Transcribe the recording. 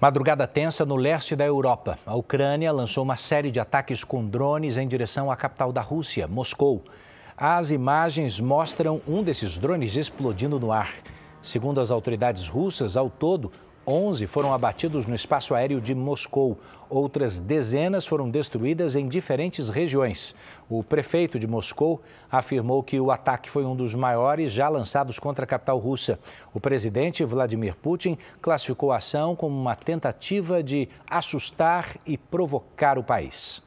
Madrugada tensa no leste da Europa. A Ucrânia lançou uma série de ataques com drones em direção à capital da Rússia, Moscou. As imagens mostram um desses drones explodindo no ar. Segundo as autoridades russas, ao todo, 11 foram abatidos no espaço aéreo de Moscou. Outras dezenas foram destruídas em diferentes regiões. O prefeito de Moscou afirmou que o ataque foi um dos maiores já lançados contra a capital russa. O presidente Vladimir Putin classificou a ação como uma tentativa de assustar e provocar o país.